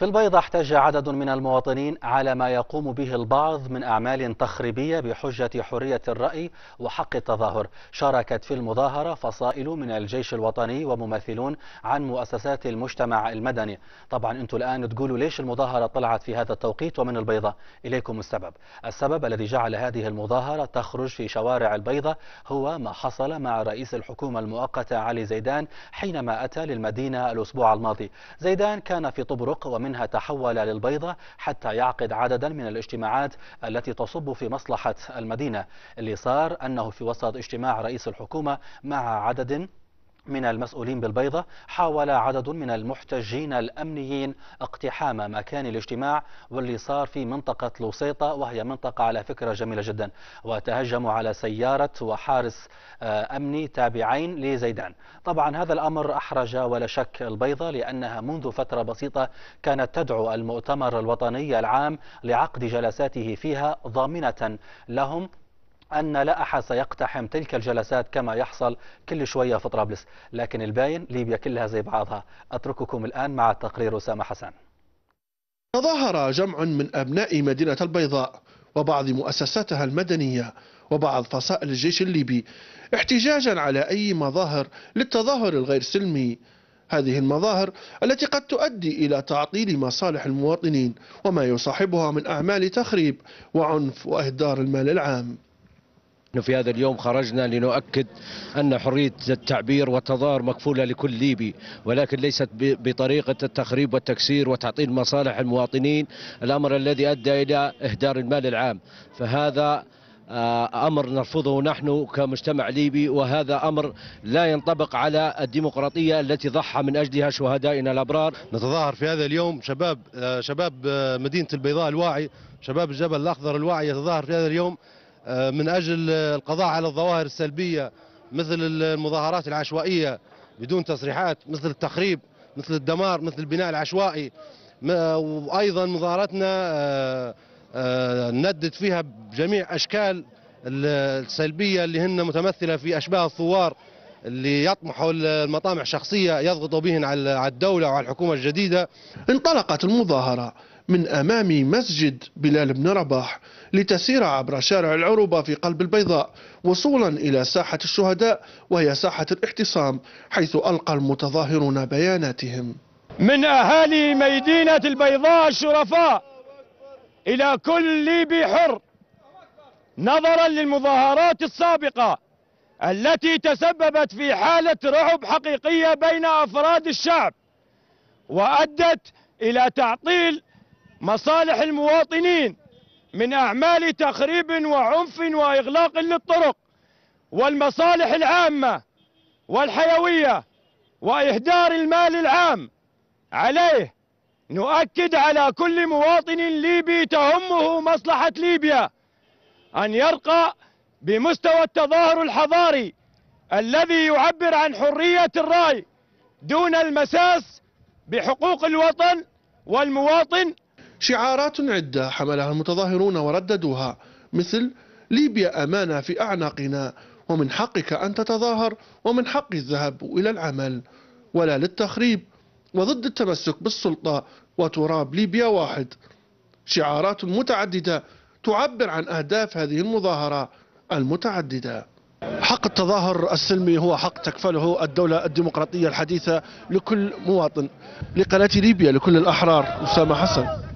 في البيضة احتج عدد من المواطنين على ما يقوم به البعض من أعمال تخريبية بحجة حرية الرأي وحق التظاهر شاركت في المظاهرة فصائل من الجيش الوطني وممثلون عن مؤسسات المجتمع المدني طبعا أنتم الآن تقولوا ليش المظاهرة طلعت في هذا التوقيت ومن البيضة إليكم السبب السبب الذي جعل هذه المظاهرة تخرج في شوارع البيضة هو ما حصل مع رئيس الحكومة المؤقتة علي زيدان حينما أتى للمدينة الأسبوع الماضي زيدان كان في طبرق ومن منها تحول للبيضة حتى يعقد عددا من الاجتماعات التي تصب في مصلحة المدينة اللي صار أنه في وسط اجتماع رئيس الحكومة مع عدد من المسؤولين بالبيضة حاول عدد من المحتجين الأمنيين اقتحام مكان الاجتماع واللي صار في منطقة لوسيطة وهي منطقة على فكرة جميلة جدا وتهجموا على سيارة وحارس آه، أمني تابعين لزيدان طبعا هذا الأمر أحرج ولا شك البيضة لأنها منذ فترة بسيطة كانت تدعو المؤتمر الوطني العام لعقد جلساته فيها ضامنة لهم أن لا احد سيقتحم تلك الجلسات كما يحصل كل شوية في طرابلس لكن الباين ليبيا كلها زي بعضها أترككم الآن مع التقرير أسامة حسن تظاهر جمع من أبناء مدينة البيضاء وبعض مؤسساتها المدنية وبعض فصائل الجيش الليبي احتجاجا على أي مظاهر للتظاهر الغير سلمي هذه المظاهر التي قد تؤدي إلى تعطيل مصالح المواطنين وما يصاحبها من أعمال تخريب وعنف وإهدار المال العام في هذا اليوم خرجنا لنؤكد أن حرية التعبير والتظاهر مكفولة لكل ليبي ولكن ليست بطريقة التخريب والتكسير وتعطيل مصالح المواطنين الأمر الذي أدى إلى إهدار المال العام فهذا آه، امر نرفضه نحن كمجتمع ليبي وهذا امر لا ينطبق على الديمقراطيه التي ضحى من اجلها شهدائنا الابرار. نتظاهر في هذا اليوم شباب آه، شباب آه، مدينه البيضاء الواعي، شباب الجبل الاخضر الواعي يتظاهر في هذا اليوم آه، من أجل القضاء على الظواهر السلبية مثل المظاهرات العشوائية بدون تصريحات مثل التخريب مثل الدمار مثل البناء العشوائي وأيضا مظاهراتنا آه، آه، ندد فيها بجميع أشكال السلبية اللي هن متمثلة في أشباه الثوار اللي يطمحوا المطامع الشخصية يضغطوا بهن على الدولة وعلى الحكومة الجديدة انطلقت المظاهرة من أمام مسجد بلال بن رباح لتسير عبر شارع العروبة في قلب البيضاء وصولا إلى ساحة الشهداء وهي ساحة الاحتصام حيث ألقى المتظاهرون بياناتهم من أهالي مدينة البيضاء الشرفاء إلى كل ليبي حر نظرا للمظاهرات السابقة التي تسببت في حالة رعب حقيقية بين أفراد الشعب وأدت إلى تعطيل مصالح المواطنين من أعمال تخريب وعنف وإغلاق للطرق والمصالح العامة والحيوية وإهدار المال العام عليه نؤكد على كل مواطن ليبي تهمه مصلحة ليبيا أن يرقى بمستوى التظاهر الحضاري الذي يعبر عن حرية الرأي دون المساس بحقوق الوطن والمواطن شعارات عدة حملها المتظاهرون ورددوها مثل ليبيا أمانة في أعناقنا ومن حقك أن تتظاهر ومن حق الذهاب إلى العمل ولا للتخريب وضد التمسك بالسلطة وتراب ليبيا واحد شعارات متعددة تعبر عن أهداف هذه المظاهرة المتعددة حق التظاهر السلمي هو حق تكفله الدولة الديمقراطية الحديثة لكل مواطن لقناة ليبيا لكل الأحرار أسامة حسن